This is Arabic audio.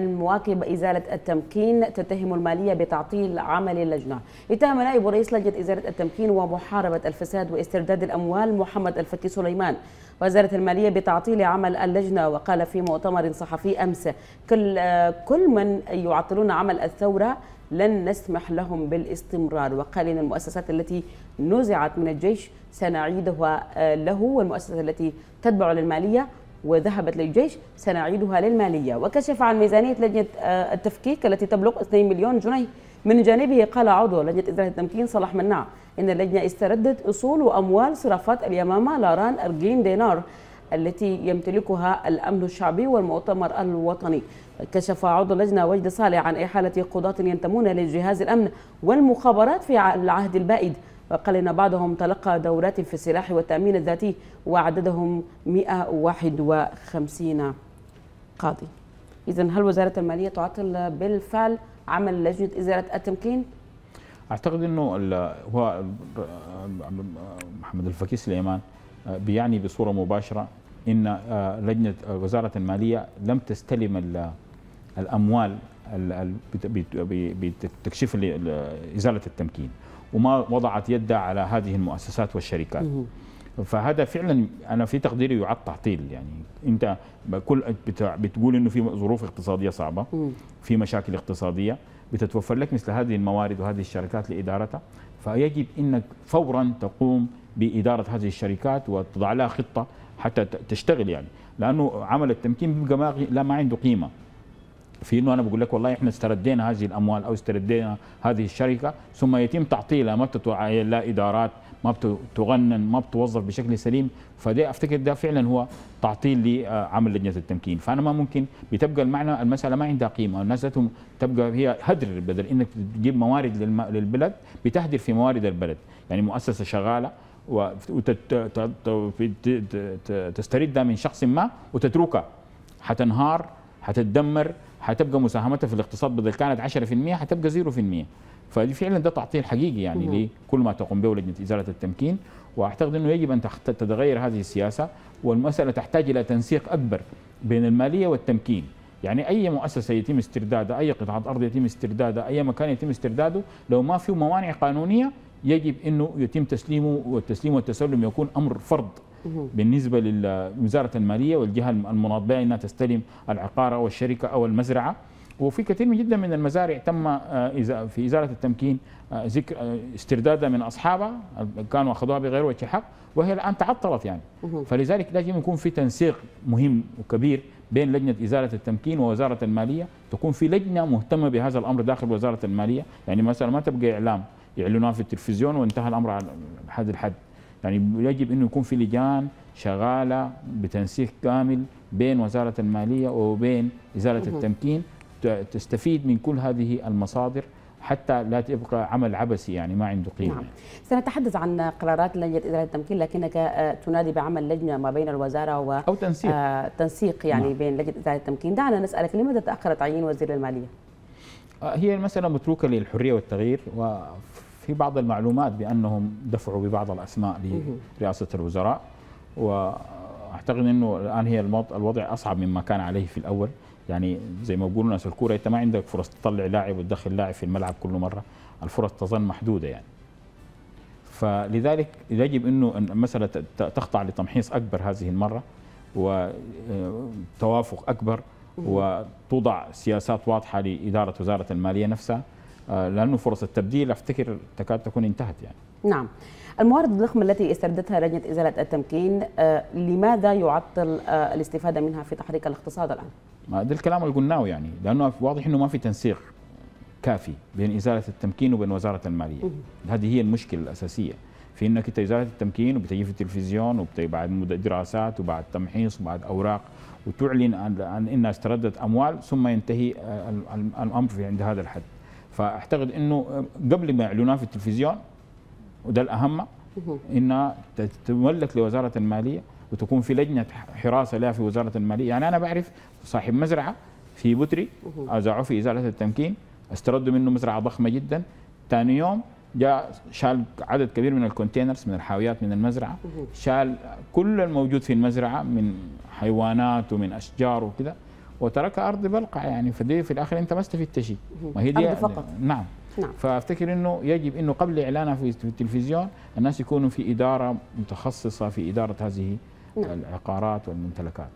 المواكب إزالة التمكين تتهم المالية بتعطيل عمل اللجنة اتهم نائب رئيس لجنة إزالة التمكين ومحاربة الفساد واسترداد الأموال محمد الفتي سليمان وزارة المالية بتعطيل عمل اللجنة وقال في مؤتمر صحفي أمس كل, كل من يعطلون عمل الثورة لن نسمح لهم بالاستمرار وقال إن المؤسسات التي نزعت من الجيش سنعيدها آه، له والمؤسسة التي تتبع للمالية وذهبت للجيش سنعيدها للمالية وكشف عن ميزانية لجنة آه، التفكيك التي تبلغ 2 مليون جنيه من جانبه قال عضو لجنة إدارة التمكين صلاح مناع إن اللجنة استردت أصول وأموال صرافات اليمامة لاران أرجين دينار التي يمتلكها الأمن الشعبي والمؤتمر الوطني كشف عضو اللجنة وجد صالح عن إحالة قضاة ينتمون للجهاز الأمن والمخابرات في العهد البائد وقال إن بعضهم تلقى دورات في السلاح والتأمين الذاتي وعددهم 151 قاضي إذا هل وزارة المالية تعطل بالفعل عمل لجنة إزالة التمكين؟ أعتقد أنه هو محمد الفكيس الايمان آه، بيعني بصورة مباشرة أن آه، لجنة آه، وزارة المالية لم تستلم الأموال بتكشيف ازاله التمكين وما وضعت يدها على هذه المؤسسات والشركات فهذا فعلا انا في تقديري يعد تعطيل يعني انت كل بتقول انه في ظروف اقتصاديه صعبه في مشاكل اقتصاديه بتتوفر لك مثل هذه الموارد وهذه الشركات لادارتها فيجب انك فورا تقوم باداره هذه الشركات وتضع لها خطه حتى تشتغل يعني لانه عمل التمكين بيبقى لا ما عنده قيمه في انه انا بقول لك والله احنا استردينا هذه الاموال او استردينا هذه الشركه ثم يتم تعطيلها ما بتتعين لا ادارات ما بتغنن ما بتوظف بشكل سليم فده افتكر ده فعلا هو تعطيل لعمل لجنه التمكين فانا ما ممكن بتبقى المعنى المساله ما عندها قيمه الناس تبقى هي هدر بدل انك تجيب موارد للبلد بتهدر في موارد البلد يعني مؤسسه شغاله وتستردها من شخص ما وتتركها حتنهار هتتدمر هتبقى مساهمتها في الاقتصاد بدل كانت 10% هتبقى 0% ففعلا ده تعطيل حقيقي يعني لكل ما تقوم به لجنه ازاله التمكين واعتقد انه يجب ان تتغير هذه السياسه والمساله تحتاج الى تنسيق اكبر بين الماليه والتمكين يعني اي مؤسسه يتم استردادها اي قطعه ارض يتم استردادها اي مكان يتم استرداده لو ما في موانع قانونيه يجب انه يتم تسليمه والتسليم والتسلم يكون امر فرض بالنسبه لوزاره الماليه والجهه المناط بها انها تستلم العقار او الشركه او المزرعه وفي كثير من جدا من المزارع تم آه، في ازاله التمكين آه، ذكر آه، استردادها من اصحابها كانوا اخذوها بغير وجه حق وهي الان تعطلت يعني فلذلك لازم يكون في تنسيق مهم وكبير بين لجنه ازاله التمكين ووزاره الماليه تكون في لجنه مهتمه بهذا الامر داخل وزاره الماليه يعني مثلا ما تبقى اعلام يعلنوها في التلفزيون وانتهى الامر على هذا الحد يعني يجب انه يكون في لجان شغاله بتنسيق كامل بين وزاره الماليه وبين وزاره التمكين تستفيد من كل هذه المصادر حتى لا تبقى عمل عبثي يعني ما عنده قيمه. نعم. سنتحدث عن قرارات لجنه اداره التمكين لكنك آه، تنادي بعمل لجنه ما بين الوزاره و او تنسيق آه تنسيق يعني نعم. بين لجنه اداره التمكين، دعنا نسالك لماذا تاخر تعيين وزير الماليه؟ آه، هي المساله متروكه للحريه والتغيير في بعض المعلومات بانهم دفعوا ببعض الاسماء لرئاسه الوزراء واعتقد انه الان هي الوضع اصعب مما كان عليه في الاول يعني زي ما بيقولوا ناس الكوره انت ما عندك فرص تطلع لاعب وتدخل لاعب في الملعب كل مره الفرص تظن محدوده يعني فلذلك يجب انه المساله تخضع لتمحيص اكبر هذه المره وتوافق اكبر وتوضع سياسات واضحه لاداره وزاره الماليه نفسها آه، لانه فرص التبديل افتكر تكاد تكون انتهت يعني نعم الموارد الضخمة التي استردتها لجنة إزالة التمكين آه، لماذا يعطل آه، الاستفادة منها في تحريك الاقتصاد الآن؟ ما ده الكلام اللي قلناه يعني لأنه واضح أنه ما في تنسيق كافي بين إزالة التمكين وبين وزارة المالية هذه هي المشكلة الأساسية في انك انت ازاله التمكين وبتجي في التلفزيون وبعد دراسات وبعد تمحيص وبعد اوراق وتعلن عن انها استردت اموال ثم ينتهي الامر عند هذا الحد فاعتقد انه قبل ما يعلنوها في التلفزيون وده الاهم انها تتملك لوزاره الماليه وتكون في لجنه حراسه لها في وزاره الماليه يعني انا بعرف صاحب مزرعه في بتري اوزعوه في ازاله التمكين استردوا منه مزرعه ضخمه جدا ثاني يوم جاء شال عدد كبير من الكونتينرز من الحاويات من المزرعه شال كل الموجود في المزرعه من حيوانات ومن اشجار وكذا وترك ارض بلقع يعني فدي في الاخر انت ما استفدت شيء ما هي دي يعني. فقط نعم نعم فافتكر انه يجب انه قبل اعلانها في التلفزيون الناس يكونوا في اداره متخصصه في اداره هذه نعم. العقارات والممتلكات